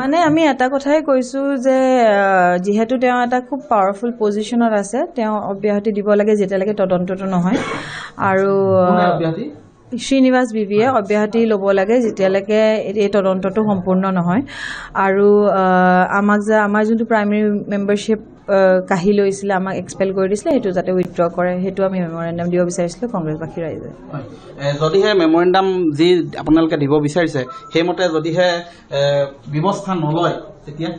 মানে আমি এটা কথাই কৈছো যে যিহেতু তেওঁ এটা খুব পাৱাৰফুল পজিশ্যনত আছে তেওঁ অব্যাহতি দিব লাগে যেতিয়ালৈকে তদন্তটো নহয় আৰু শ্ৰীনিবাস বি বিয়ে অব্যাহতি ল'ব লাগে যেতিয়ালৈকে এই তদন্তটো সম্পূৰ্ণ নহয় আৰু আমাক যে আমাৰ যোনটো প্ৰাইমেৰী মেম্বাৰশ্বিপ কাঢ়ি লৈছিলে আমাক এক্সপেল কৰি দিছিলে সেইটো যাতে উইথড্ৰ কৰে সেইটো আমি মেমৰেণ্ডাম দিব বিচাৰিছিলোঁ কংগ্ৰেছবাসী ৰাইজে যদিহে মেমৰেণ্ডাম যি আপোনালোকে দিব বিচাৰিছে সেইমতে যদিহে ব্যৱস্থা নলয় তেতিয়া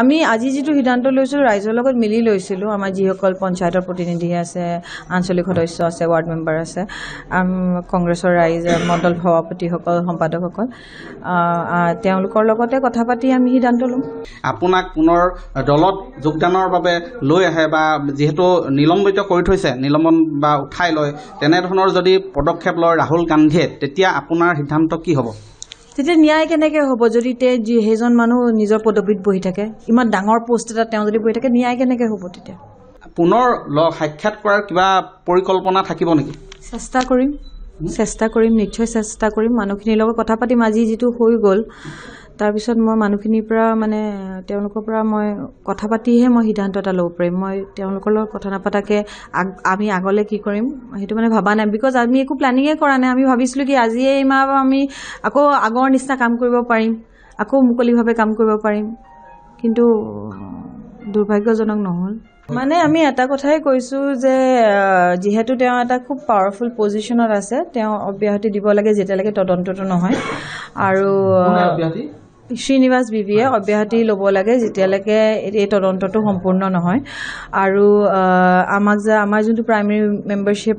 আমি আজি যিটো সিদ্ধান্ত লৈছিলোঁ ৰাইজৰ লগত মিলি লৈছিলোঁ আমাৰ যিসকল পঞ্চায়তৰ প্ৰতিনিধি আছে আঞ্চলিক সদস্য আছে ৱাৰ্ড মেম্বাৰ আছে কংগ্ৰেছৰ ৰাইজ মণ্ডল সভাপতিসকল সম্পাদকসকল তেওঁলোকৰ লগতে কথা পাতি আমি সিদ্ধান্ত ল'ম আপোনাক পুনৰ দলত যোগদানৰ বাবে লৈ আহে বা যিহেতু নিলম্বিত কৰি থৈছে নিলম্বন বা উঠাই লয় তেনেধৰণৰ যদি পদক্ষেপ লয় ৰাহুল গান্ধীয়ে তেতিয়া আপোনাৰ সিদ্ধান্ত কি হ'ব তেতিয়া ন্যায় কেনেকৈ হ'ব যদি সেইজন মানুহ নিজৰ পদবীত বহি থাকে ইমান ডাঙৰ পোষ্ট এটা তেওঁ যদি বহি থাকে ন্যায় কেনেকৈ হ'ব তেতিয়া পুনৰ সাক্ষাৎ কৰাৰ কিবা পৰিকল্পনা থাকিব নেকি চেষ্টা কৰিম চেষ্টা কৰিম নিশ্চয় চেষ্টা কৰিম মানুহখিনিৰ লগত কথা পাতিম আজি যিটো হৈ গ'ল তাৰপিছত মই মানুহখিনিৰ পৰা মানে তেওঁলোকৰ পৰা মই কথা পাতিহে মই সিদ্ধান্ত এটা ল'ব পাৰিম মই তেওঁলোকৰ লগত কথা নাপাতাকৈ আমি আগলৈ কি কৰিম সেইটো মানে ভবা নাই বিকজ আমি একো প্লেনিঙে কৰা নাই আমি ভাবিছিলোঁ কি আজিয়ে এইমাহ আমি আকৌ আগৰ নিচিনা কাম কৰিব পাৰিম আকৌ মুকলিভাৱে কাম কৰিব পাৰিম কিন্তু দুৰ্ভাগ্যজনক নহ'ল মানে আমি এটা কথাই কৈছোঁ যে যিহেতু তেওঁ এটা খুব পাৱাৰফুল পজিশ্যনত আছে তেওঁ অব্যাহতি দিব লাগে যেতিয়ালৈকে তদন্তটো নহয় আৰু শ্ৰীনিবাস বিবিয়ে অব্যাহতি ল'ব লাগে যেতিয়ালৈকে এই তদন্তটো সম্পূৰ্ণ নহয় আৰু আমাক যে আমাৰ যোনটো প্ৰাইমেৰী মেম্বাৰশ্বিপ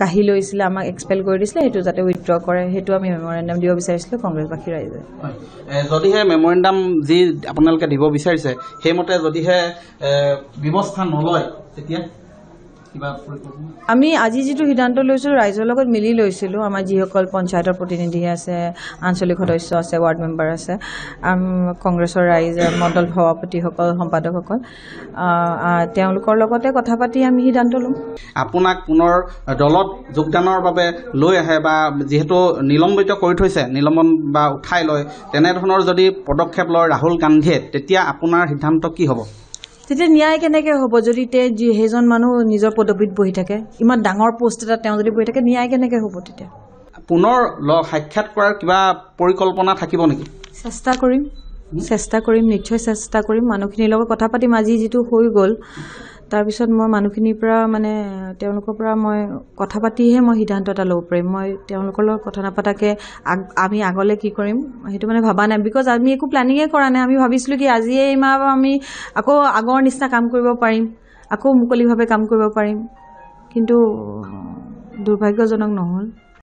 কাঢ়ি লৈছিলে আমাক এক্সপেল কৰি দিছিলে সেইটো যাতে উইথড্ৰ কৰে সেইটো আমি মেমৰেণ্ডাম দিব বিচাৰিছিলোঁ কংগ্ৰেছবাসী ৰাইজে যদিহে মেমৰেণ্ডাম যি আপোনালোকে দিব বিচাৰিছে সেইমতে যদিহে ব্যৱস্থা নলয় তেতিয়া আমি আজি যিটো সিদ্ধান্ত লৈছিলোঁ ৰাইজৰ লগত মিলি লৈছিলোঁ আমাৰ যিসকল পঞ্চায়তৰ প্ৰতিনিধি আছে আঞ্চলিক সদস্য আছে ৱাৰ্ড মেম্বাৰ আছে কংগ্ৰেছৰ ৰাইজ মণ্ডল সভাপতিসকল সম্পাদকসকল তেওঁলোকৰ লগতে কথা পাতি আমি সিদ্ধান্ত ল'ম আপোনাক পুনৰ দলত যোগদানৰ বাবে লৈ আহে বা যিহেতু নিলম্বিত কৰি থৈছে নিলম্বন বা উঠাই লয় তেনেধৰণৰ যদি পদক্ষেপ লয় ৰাহুল গান্ধীয়ে তেতিয়া আপোনাৰ সিদ্ধান্ত কি হ'ব তেতিয়া ন্যায় কেনেকৈ হ'ব যদি সেইজন মানুহ নিজৰ পদবীত বহি থাকে ইমান ডাঙৰ পোষ্ট এটা তেওঁ যদি বহি থাকে ন্যায় কেনেকৈ হ'ব তেতিয়া পুনৰ সাক্ষাৎ কৰাৰ কিবা পৰিকল্পনা থাকিব নেকি চেষ্টা কৰিম চেষ্টা কৰিম নিশ্চয় চেষ্টা কৰিম মানুহখিনিৰ লগত কথা পাতিম আজি যিটো হৈ গ'ল তাৰপিছত মই মানুহখিনিৰ পৰা মানে তেওঁলোকৰ পৰা মই কথা পাতিহে মই সিদ্ধান্ত এটা ল'ব পাৰিম মই তেওঁলোকৰ লগত কথা নাপাতাকৈ আগ আমি আগলৈ কি কৰিম সেইটো মানে ভবা নাই বিকজ আমি একো প্লেনিঙে কৰা নাই আমি ভাবিছিলোঁ কি আজিয়ে এইমাহ আমি আকৌ আগৰ নিচিনা কাম কৰিব পাৰিম আকৌ মুকলিভাৱে কাম কৰিব পাৰিম কিন্তু দুৰ্ভাগ্যজনক নহ'ল